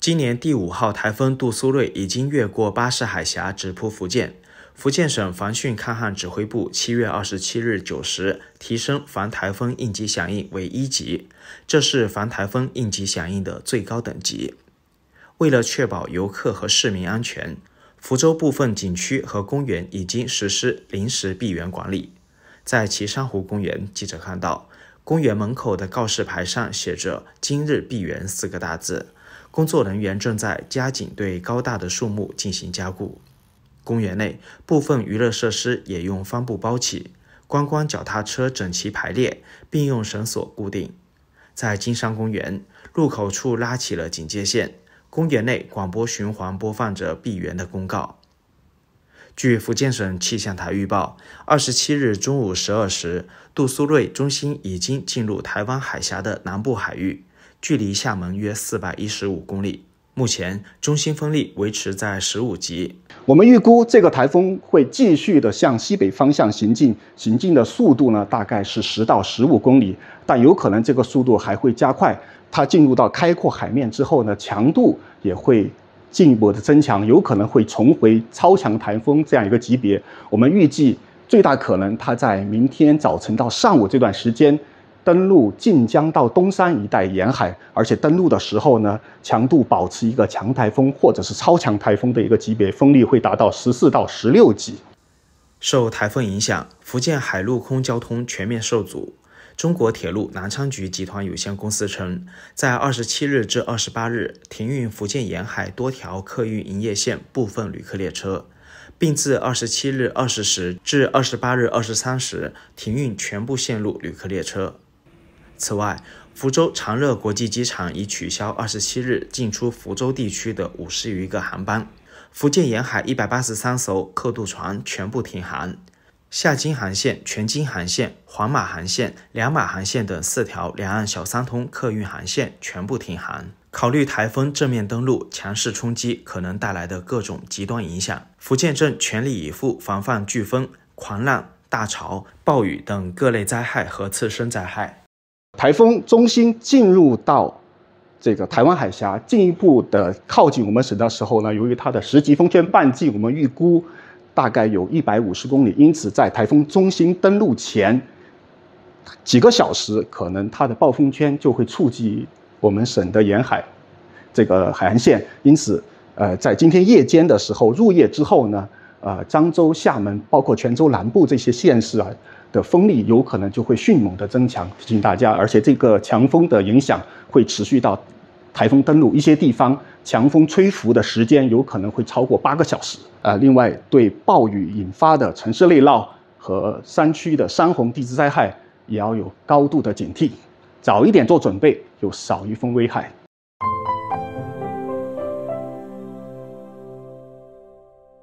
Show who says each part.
Speaker 1: 今年第五号台风杜苏芮已经越过巴士海峡，直扑福建。福建省防汛抗旱指挥部七月二十七日九时提升防台风应急响应为一级，这是防台风应急响应的最高等级。为了确保游客和市民安全，福州部分景区和公园已经实施临时闭园管理。在岐山湖公园，记者看到公园门口的告示牌上写着“今日闭园”四个大字。工作人员正在加紧对高大的树木进行加固。公园内部分娱乐设施也用帆布包起，观光脚踏车整齐排列，并用绳索固定。在金山公园入口处拉起了警戒线，公园内广播循环播放着闭园的公告。据福建省气象台预报，二十七日中午十二时，杜苏芮中心已经进入台湾海峡的南部海域。距离厦门约四百一十五公里，目前中心风力维持在十五级。
Speaker 2: 我们预估这个台风会继续的向西北方向行进，行进的速度呢大概是十到十五公里，但有可能这个速度还会加快。它进入到开阔海面之后呢，强度也会进一步的增强，有可能会重回超强台风这样一个级别。我们预计最大可能它在明天早晨到上午这段时间。登陆晋江到东山一带沿海，而且登陆的时候呢，强度保持一个强台风或者是超强台风的一个级别，风力会达到十四到十六
Speaker 1: 级。受台风影响，福建海陆空交通全面受阻。中国铁路南昌局集团有限公司称，在二十七日至二十八日停运福建沿海多条客运营业线部分旅客列车，并自二十七日二十时至二十八日二十三时停运全部线路旅客列车。此外，福州长乐国际机场已取消二十七日进出福州地区的五十余个航班。福建沿海一百八十三艘客渡船全部停航，厦金航线、泉金航线、黄马航线、两马航线等四条两岸小三通客运航线全部停航。考虑台风正面登陆、强势冲击可能带来的各种极端影响，福建正全力以赴防范飓风、狂浪、大潮、暴雨等各类灾害和次生灾害。
Speaker 2: 台风中心进入到这个台湾海峡，进一步的靠近我们省的时候呢，由于它的十级风圈半径，我们预估大概有一百五十公里，因此在台风中心登陆前几个小时，可能它的暴风圈就会触及我们省的沿海这个海岸线。因此，呃，在今天夜间的时候，入夜之后呢，呃，漳州、厦门，包括泉州南部这些县市啊。的风力有可能就会迅猛地增强，提醒大家，而且这个强风的影响会持续到台风登陆一些地方，强风吹拂的时间有可能会超过八个小时。呃，另外对暴雨引发的城市内涝和山区的山洪地质灾害也要有高度的警惕，早一点做准备，有少一分危害。